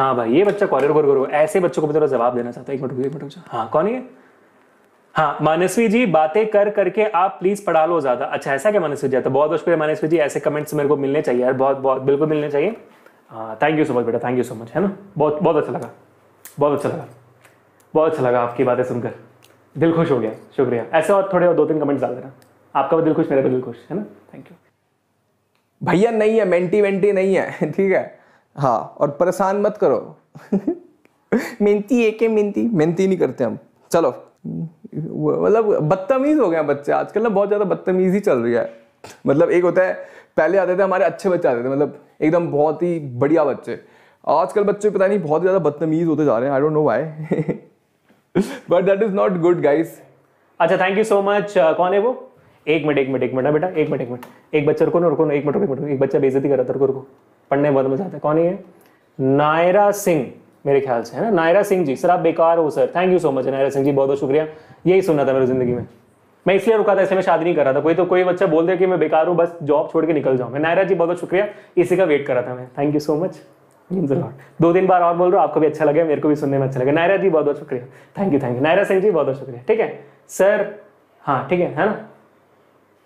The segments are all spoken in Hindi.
हाँ भाई ये बच्चा कॉरियर गोर करो ऐसे बच्चों को भी थोड़ा जवाब देना चाहता है एक मिनट एक मिनट हाँ कौन है हाँ मानसवी जी बातें कर करके आप प्लीज पढ़ा लो ज्यादा अच्छा ऐसा क्या मानसवी जी आता बहुत बहुत शुक्रिया मानसवी जी ऐसे कमेंट्स मेरे को मिलने चाहिए यार बहुत बहुत बिल्कुल मिलने चाहिए थैंक यू सो मच बेटा थैंक यू सो मच है ना बहुत बहुत अच्छा लगा बहुत अच्छा लगा बहुत अच्छा लगा आपकी बातें सुनकर दिल खुश हो गया शुक्रिया ऐसे और थोड़े और दो तीन कमेंट्स डाल देना आपका भी दिल खुश मेरा भी दिल खुश है ना थैंक यू भैया नहीं है मेंटी वेंटी नहीं है ठीक है हाँ और परेशान मत करो मिनती एक मिनती मेहनती नहीं करते हम चलो मतलब बदतमीज हो गए हैं बच्चे आजकल ना बहुत ज़्यादा ही चल रही है मतलब एक होता है पहले आते थे हमारे अच्छे बच्चे आते थे मतलब एकदम बहुत ही बढ़िया बच्चे आजकल बच्चे पता नहीं बहुत ज़्यादा बदतमीज होते जा रहे हैं I don't know why but that is not good guys अच्छा थैंक यू सो मच कौन है वो एक मिनट एक मिनट एक मिनट बेटा एक मिनट एक मिनट एक बच्चा रुको ना रुको ना एक मिनट एक मिनट एक बच्चा बेजती कर रहा था रुको रुको पढ़ने बहुत मजा आता है कौन है नायरा सिंह मेरे ख्याल से है ना नायरा सिंह जी सर आप बेकार हो sir thank you so much Naira Singh ji बहुत बहुत शुक्रिया यही सुनना था मेरी जिंदगी में मैं इसलिए रुका था इसलिए मैं शादी नहीं कर रहा था कोई तो कोई बच्चा बोल दे कि मैं बेकार हूँ बस जॉब छोड़ के निकल जाऊँ मैं नायरा जी बहुत बहुत शुक्रिया इसी का वेट कर रहा था मैं थैंक यू सो मच दो तीन बार और बोल रहा हूँ आपको भी अच्छा लगे मेरे को भी सुनने में अच्छा लगे नायरा जी बहुत बहुत शुक्रिया thank you thank you Naira Singh ji बहुत बहुत शुक्रिया ठीक है सर हाँ ठीक है है ना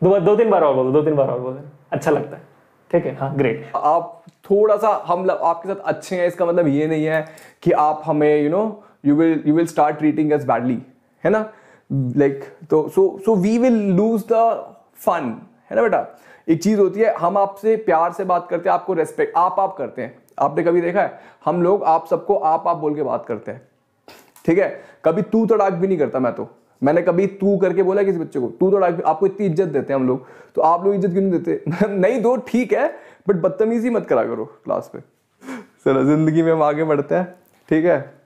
दो दो तीन बार और बोलो दो तीन बार और बोलो अच्छा लगता है ठीक है हाँ ग्रेट आप थोड़ा सा हम आपके साथ अच्छे हैं इसका मतलब ये नहीं है कि आप हमें you know you will you will start treating us badly है ना लाइक तो so so we will lose the fun है ना बेटा एक चीज़ होती है हम आपसे प्यार से बात करते हैं आपको रेस्पेक्ट आप आप करते हैं आपने कभी देखा है हम लोग आप सबको आप आप बोल के बात करते हैं ठीक है कभी तू तड़ाक भी नहीं करता मैं तो मैंने कभी तू करके बोला किसी बच्चे को तू तो आपको इतनी इज्जत देते हैं हम लोग तो आप लोग इज्जत क्यों नहीं देते नहीं दो तो ठीक है बट बदतमीजी मत करा करो क्लास पे चलो जिंदगी में हम आगे बढ़ते हैं ठीक है